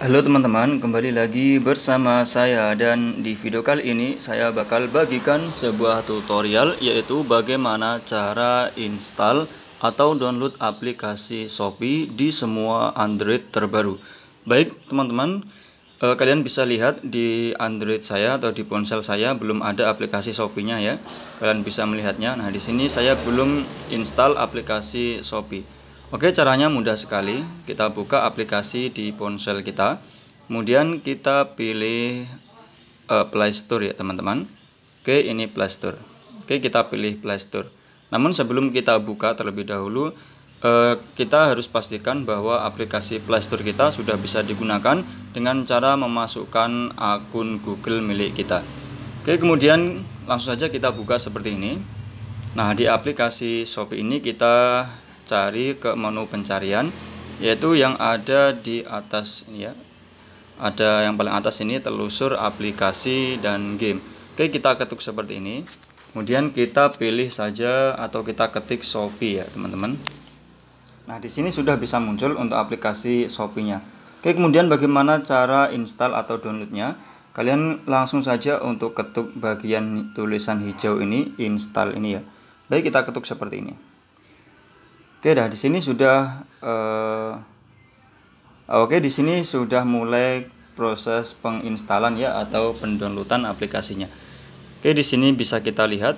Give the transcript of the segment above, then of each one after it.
Halo teman-teman, kembali lagi bersama saya dan di video kali ini saya bakal bagikan sebuah tutorial yaitu bagaimana cara install atau download aplikasi Shopee di semua Android terbaru. Baik teman-teman, eh, kalian bisa lihat di Android saya atau di ponsel saya belum ada aplikasi Shopee-nya ya. Kalian bisa melihatnya. Nah, di sini saya belum install aplikasi Shopee. Oke, caranya mudah sekali. Kita buka aplikasi di ponsel kita. Kemudian kita pilih uh, Play Store ya, teman-teman. Oke, ini Play Store. Oke, kita pilih Play Store. Namun sebelum kita buka terlebih dahulu, uh, kita harus pastikan bahwa aplikasi Play Store kita sudah bisa digunakan dengan cara memasukkan akun Google milik kita. Oke, kemudian langsung saja kita buka seperti ini. Nah, di aplikasi Shopee ini kita cari ke menu pencarian yaitu yang ada di atas ini ya ada yang paling atas ini telusur aplikasi dan game oke kita ketuk seperti ini kemudian kita pilih saja atau kita ketik Shopee ya teman-teman nah di sini sudah bisa muncul untuk aplikasi Shopee-nya oke kemudian bagaimana cara install atau downloadnya kalian langsung saja untuk ketuk bagian tulisan hijau ini install ini ya baik kita ketuk seperti ini Oke, dah di sini sudah uh, oke di sini sudah mulai proses penginstalan ya atau pendownloadan aplikasinya. Oke, di sini bisa kita lihat.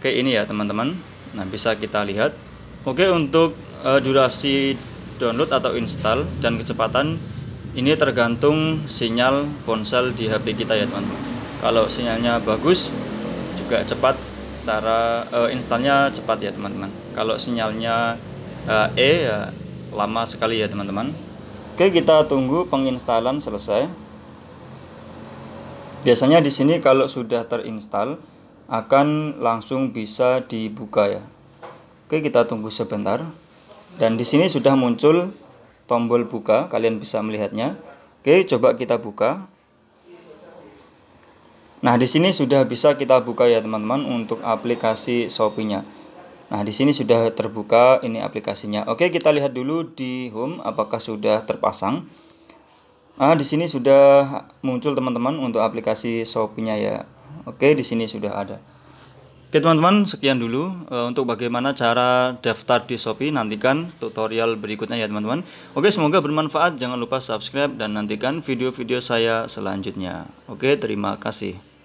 Oke, ini ya teman-teman. Nah, bisa kita lihat. Oke, untuk uh, durasi download atau install dan kecepatan ini tergantung sinyal ponsel di HP kita ya teman-teman kalau sinyalnya bagus juga cepat cara uh, installnya cepat ya teman-teman kalau sinyalnya uh, E ya lama sekali ya teman-teman Oke kita tunggu penginstalan selesai biasanya di sini kalau sudah terinstall akan langsung bisa dibuka ya Oke kita tunggu sebentar dan di sini sudah muncul tombol buka kalian bisa melihatnya Oke coba kita buka Nah, di sini sudah bisa kita buka ya teman-teman untuk aplikasi Shopee-nya. Nah, di sini sudah terbuka ini aplikasinya. Oke, kita lihat dulu di home apakah sudah terpasang. Nah, di sini sudah muncul teman-teman untuk aplikasi Shopee-nya ya. Oke, di sini sudah ada. Oke, teman-teman, sekian dulu eh, untuk bagaimana cara daftar di Shopee. Nantikan tutorial berikutnya ya, teman-teman. Oke, semoga bermanfaat. Jangan lupa subscribe dan nantikan video-video saya selanjutnya. Oke, terima kasih.